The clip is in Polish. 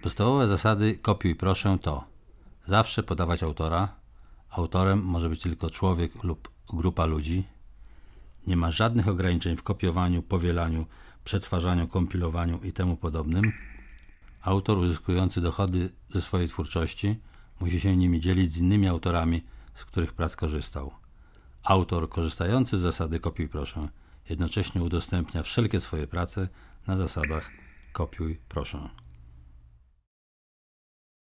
Podstawowe zasady kopiuj proszę to zawsze podawać autora, autorem może być tylko człowiek lub grupa ludzi, nie ma żadnych ograniczeń w kopiowaniu, powielaniu, przetwarzaniu, kompilowaniu i temu podobnym. Autor uzyskujący dochody ze swojej twórczości musi się nimi dzielić z innymi autorami, z których prac korzystał. Autor korzystający z zasady kopiuj proszę jednocześnie udostępnia wszelkie swoje prace na zasadach kopiuj proszę.